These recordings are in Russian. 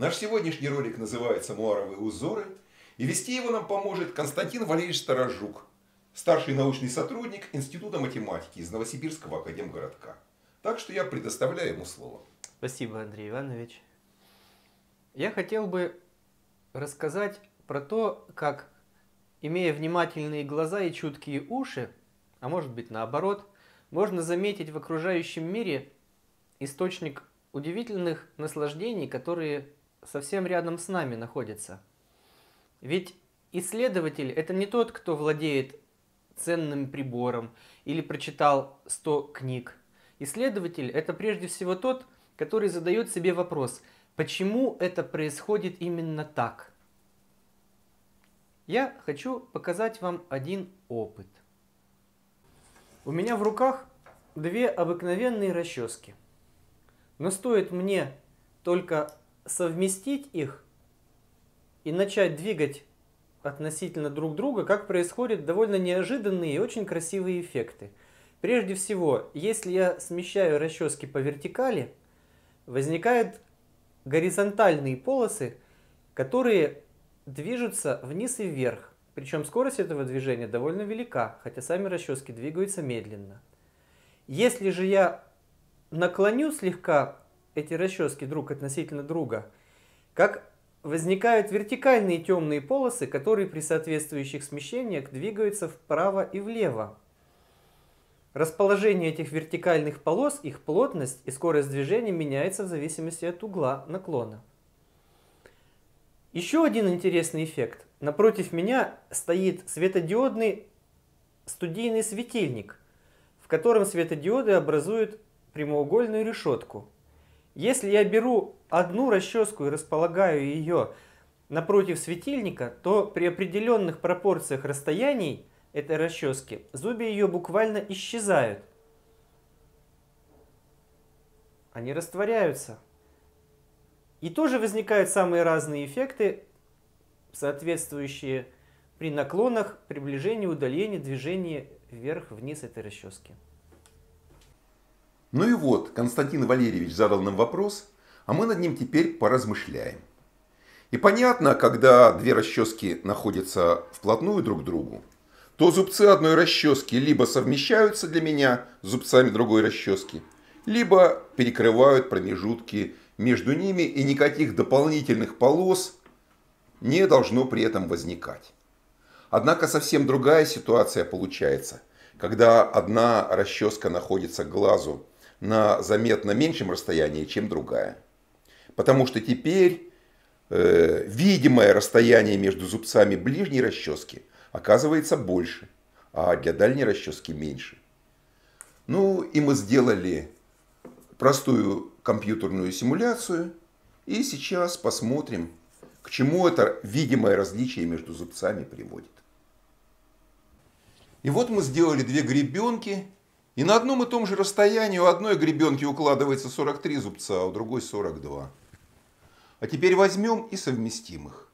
Наш сегодняшний ролик называется «Муаровые узоры», и вести его нам поможет Константин Валерьевич Сторожук, старший научный сотрудник Института математики из Новосибирского академгородка. Так что я предоставляю ему слово. Спасибо, Андрей Иванович. Я хотел бы рассказать про то, как, имея внимательные глаза и чуткие уши, а может быть наоборот, можно заметить в окружающем мире источник удивительных наслаждений, которые совсем рядом с нами находится. Ведь исследователь – это не тот, кто владеет ценным прибором или прочитал 100 книг. Исследователь – это прежде всего тот, который задает себе вопрос, почему это происходит именно так. Я хочу показать вам один опыт. У меня в руках две обыкновенные расчески. Но стоит мне только совместить их и начать двигать относительно друг друга, как происходят довольно неожиданные и очень красивые эффекты. Прежде всего, если я смещаю расчески по вертикали, возникают горизонтальные полосы, которые движутся вниз и вверх. Причем скорость этого движения довольно велика, хотя сами расчески двигаются медленно. Если же я наклоню слегка эти расчески друг относительно друга, как возникают вертикальные темные полосы, которые при соответствующих смещениях двигаются вправо и влево. Расположение этих вертикальных полос, их плотность и скорость движения меняется в зависимости от угла наклона. Еще один интересный эффект. Напротив меня стоит светодиодный студийный светильник, в котором светодиоды образуют прямоугольную решетку – если я беру одну расческу и располагаю ее напротив светильника, то при определенных пропорциях расстояний этой расчески зубья ее буквально исчезают. Они растворяются. И тоже возникают самые разные эффекты, соответствующие при наклонах, приближении, удалении, движении вверх-вниз этой расчески. Ну и вот, Константин Валерьевич задал нам вопрос, а мы над ним теперь поразмышляем. И понятно, когда две расчески находятся вплотную друг к другу, то зубцы одной расчески либо совмещаются для меня с зубцами другой расчески, либо перекрывают промежутки между ними, и никаких дополнительных полос не должно при этом возникать. Однако совсем другая ситуация получается, когда одна расческа находится к глазу на заметно меньшем расстоянии, чем другая. Потому что теперь э, видимое расстояние между зубцами ближней расчески оказывается больше, а для дальней расчески меньше. Ну и мы сделали простую компьютерную симуляцию. И сейчас посмотрим, к чему это видимое различие между зубцами приводит. И вот мы сделали две гребенки и на одном и том же расстоянии у одной гребенки укладывается 43 зубца, а у другой 42. А теперь возьмем и совместим их.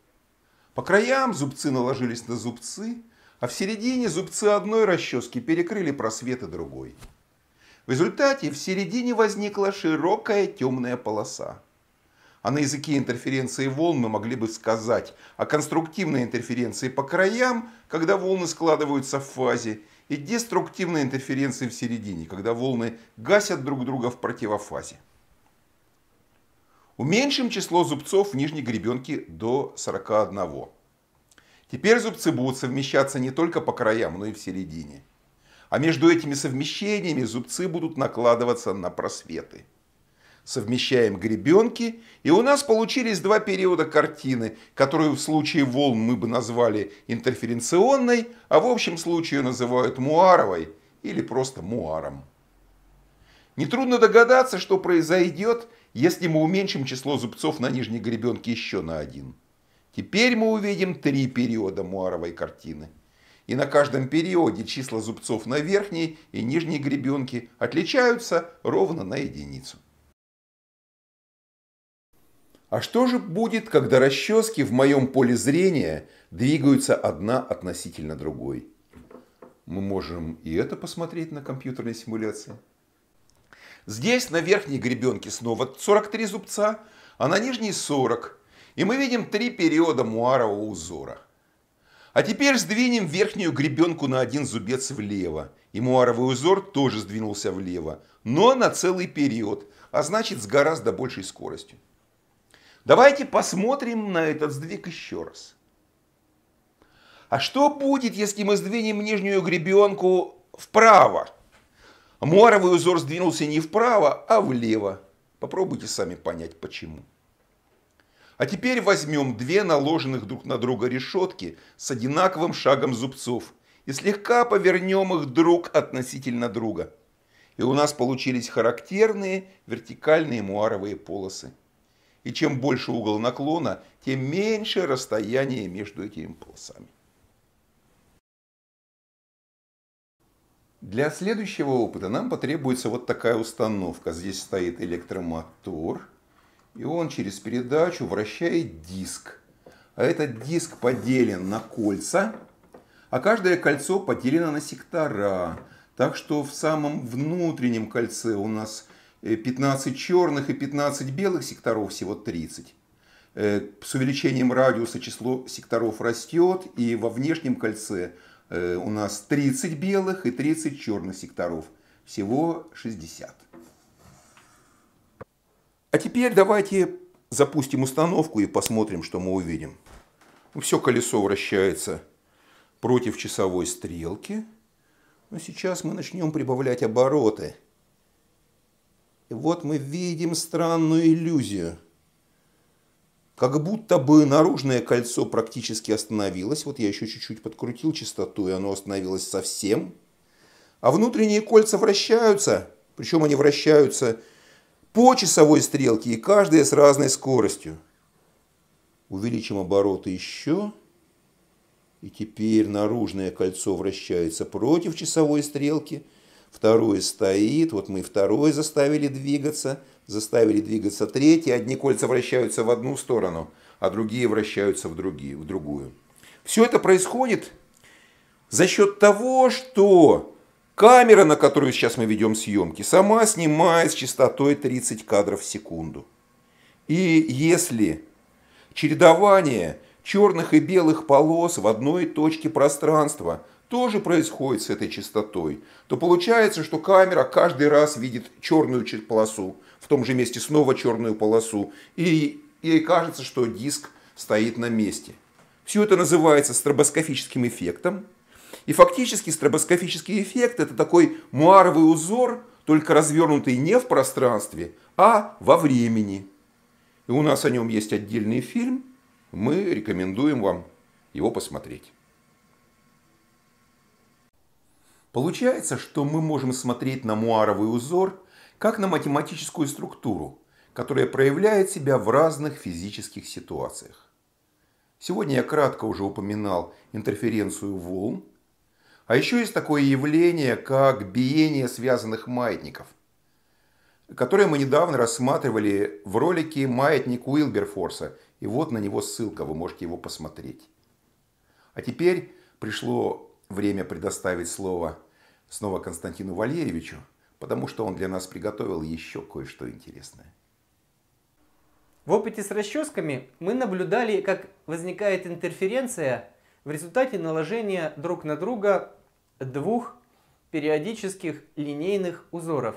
По краям зубцы наложились на зубцы, а в середине зубцы одной расчески перекрыли просветы другой. В результате в середине возникла широкая темная полоса. А на языке интерференции волн мы могли бы сказать о конструктивной интерференции по краям, когда волны складываются в фазе – и деструктивной интерференции в середине, когда волны гасят друг друга в противофазе. Уменьшим число зубцов в нижней гребенке до 41. Теперь зубцы будут совмещаться не только по краям, но и в середине. А между этими совмещениями зубцы будут накладываться на просветы совмещаем гребенки, и у нас получились два периода картины, которую в случае волн мы бы назвали интерференционной, а в общем случае называют муаровой или просто муаром. Нетрудно догадаться, что произойдет, если мы уменьшим число зубцов на нижней гребенке еще на один. Теперь мы увидим три периода муаровой картины. И на каждом периоде числа зубцов на верхней и нижней гребенке отличаются ровно на единицу. А что же будет, когда расчески в моем поле зрения двигаются одна относительно другой? Мы можем и это посмотреть на компьютерной симуляции. Здесь на верхней гребенке снова 43 зубца, а на нижней 40. И мы видим три периода муарового узора. А теперь сдвинем верхнюю гребенку на один зубец влево. И муаровый узор тоже сдвинулся влево, но на целый период, а значит с гораздо большей скоростью. Давайте посмотрим на этот сдвиг еще раз. А что будет, если мы сдвинем нижнюю гребенку вправо? Муаровый узор сдвинулся не вправо, а влево. Попробуйте сами понять, почему. А теперь возьмем две наложенных друг на друга решетки с одинаковым шагом зубцов и слегка повернем их друг относительно друга. И у нас получились характерные вертикальные муаровые полосы. И чем больше угол наклона, тем меньше расстояние между этими полосами. Для следующего опыта нам потребуется вот такая установка. Здесь стоит электромотор, и он через передачу вращает диск. А этот диск поделен на кольца, а каждое кольцо поделено на сектора. Так что в самом внутреннем кольце у нас 15 э, черных и 15 белых секторов, всего 30. Э, с увеличением радиуса число секторов растет, и во внешнем кольце э, у нас 30 белых и 30 черных секторов, всего 60. А теперь давайте запустим установку и посмотрим, что мы увидим. Ну, Все колесо вращается против часовой стрелки. Но сейчас мы начнем прибавлять обороты. И вот мы видим странную иллюзию. Как будто бы наружное кольцо практически остановилось. Вот я еще чуть-чуть подкрутил частоту, и оно остановилось совсем. А внутренние кольца вращаются. Причем они вращаются по часовой стрелке, и каждая с разной скоростью. Увеличим обороты еще. И теперь наружное кольцо вращается против часовой стрелки – второй стоит, вот мы второй заставили двигаться, заставили двигаться третий, одни кольца вращаются в одну сторону, а другие вращаются в, другие, в другую. Все это происходит за счет того, что камера, на которую сейчас мы ведем съемки, сама снимает с частотой 30 кадров в секунду. И если чередование черных и белых полос в одной точке пространства – тоже происходит с этой частотой, то получается, что камера каждый раз видит черную полосу, в том же месте снова черную полосу, и ей кажется, что диск стоит на месте. Все это называется стробоскопическим эффектом. И фактически стробоскопический эффект – это такой муаровый узор, только развернутый не в пространстве, а во времени. И у нас о нем есть отдельный фильм, мы рекомендуем вам его посмотреть. Получается, что мы можем смотреть на муаровый узор как на математическую структуру, которая проявляет себя в разных физических ситуациях. Сегодня я кратко уже упоминал интерференцию волн, а еще есть такое явление, как биение связанных маятников, которое мы недавно рассматривали в ролике «Маятник Уилберфорса», и вот на него ссылка, вы можете его посмотреть. А теперь пришло время предоставить слово снова Константину Валерьевичу, потому что он для нас приготовил еще кое-что интересное. В опыте с расческами мы наблюдали, как возникает интерференция в результате наложения друг на друга двух периодических линейных узоров.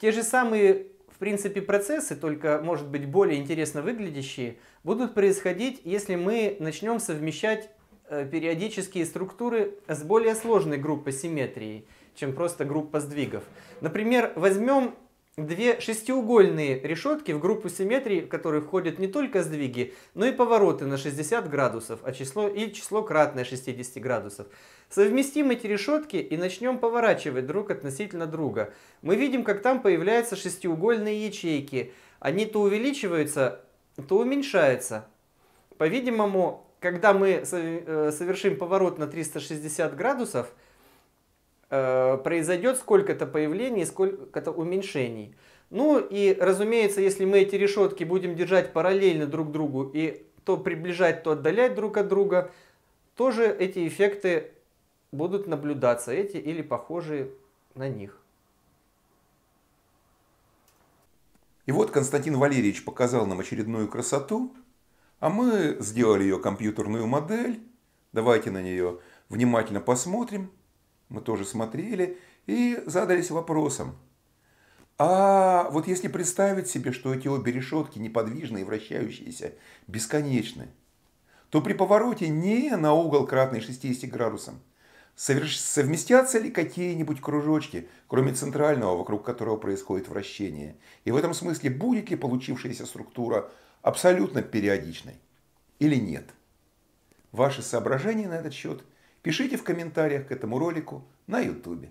Те же самые, в принципе, процессы, только, может быть, более интересно выглядящие, будут происходить, если мы начнем совмещать Э, периодические структуры с более сложной группой симметрии, чем просто группа сдвигов. Например, возьмем две шестиугольные решетки в группу симметрии, в которые входят не только сдвиги, но и повороты на 60 градусов, а число и число кратное 60 градусов. Совместим эти решетки и начнем поворачивать друг относительно друга. Мы видим, как там появляются шестиугольные ячейки. Они то увеличиваются, то уменьшаются. По-видимому, когда мы э, совершим поворот на 360 градусов, э, произойдет сколько-то появлений, сколько-то уменьшений. Ну и, разумеется, если мы эти решетки будем держать параллельно друг другу и то приближать, то отдалять друг от друга, тоже эти эффекты будут наблюдаться, эти или похожие на них. И вот Константин Валерьевич показал нам очередную красоту, а мы сделали ее компьютерную модель. Давайте на нее внимательно посмотрим. Мы тоже смотрели и задались вопросом. А вот если представить себе, что эти обе решетки неподвижные и вращающиеся бесконечны, то при повороте не на угол кратный 60 градусам – Совместятся ли какие-нибудь кружочки, кроме центрального, вокруг которого происходит вращение? И в этом смысле будет ли получившаяся структура абсолютно периодичной или нет? Ваши соображения на этот счет пишите в комментариях к этому ролику на YouTube.